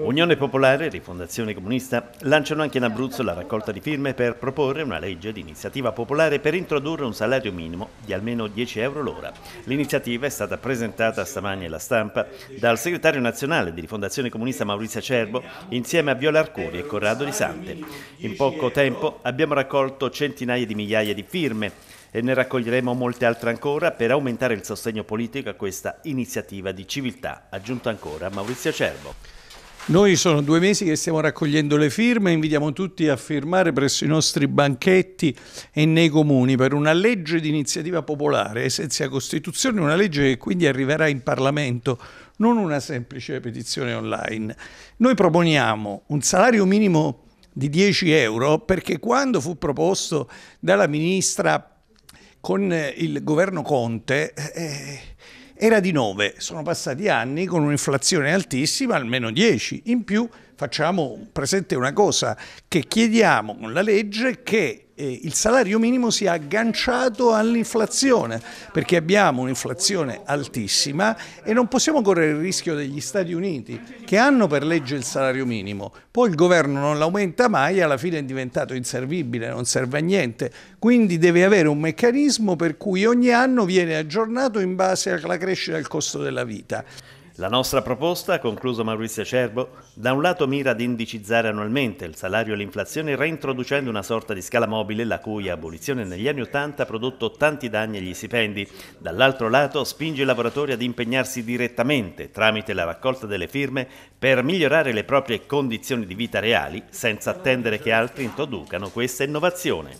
Ecco. Unione Popolare e Rifondazione Comunista lanciano anche in Abruzzo la raccolta di firme per proporre una legge di iniziativa popolare per introdurre un salario minimo di almeno 10 euro l'ora. L'iniziativa è stata presentata stamani alla stampa dal segretario nazionale di Rifondazione Comunista Maurizio Acerbo insieme a Viola Arcuri e Corrado Di Sante. In poco tempo abbiamo raccolto centinaia di migliaia di firme e ne raccoglieremo molte altre ancora per aumentare il sostegno politico a questa iniziativa di civiltà, aggiunto ancora Maurizio Acerbo. Noi sono due mesi che stiamo raccogliendo le firme, invitiamo tutti a firmare presso i nostri banchetti e nei comuni per una legge di iniziativa popolare, senza Costituzione, una legge che quindi arriverà in Parlamento, non una semplice petizione online. Noi proponiamo un salario minimo di 10 euro perché quando fu proposto dalla ministra con il governo Conte... Eh, era di 9, sono passati anni con un'inflazione altissima, almeno 10, in più facciamo presente una cosa, che chiediamo con la legge che eh, il salario minimo sia agganciato all'inflazione, perché abbiamo un'inflazione altissima e non possiamo correre il rischio degli Stati Uniti, che hanno per legge il salario minimo, poi il governo non l'aumenta mai e alla fine è diventato inservibile, non serve a niente, quindi deve avere un meccanismo per cui ogni anno viene aggiornato in base alla crescita del costo della vita. La nostra proposta, concluso Maurizio Cerbo, da un lato mira ad indicizzare annualmente il salario e l'inflazione reintroducendo una sorta di scala mobile la cui abolizione negli anni Ottanta ha prodotto tanti danni agli stipendi, dall'altro lato spinge i lavoratori ad impegnarsi direttamente tramite la raccolta delle firme per migliorare le proprie condizioni di vita reali senza attendere che altri introducano questa innovazione.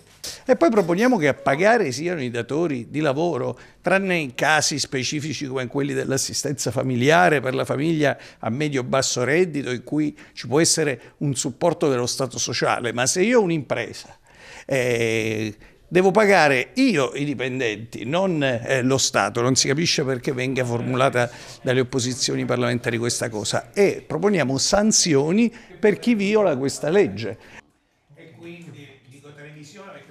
E poi proponiamo che a pagare siano i datori di lavoro, tranne in casi specifici come quelli dell'assistenza familiare per la famiglia a medio-basso reddito, in cui ci può essere un supporto dello Stato sociale. Ma se io ho un'impresa... Eh, devo pagare io i dipendenti, non eh, lo Stato. Non si capisce perché venga formulata dalle opposizioni parlamentari questa cosa. E proponiamo sanzioni per chi viola questa legge. E quindi dico televisione perché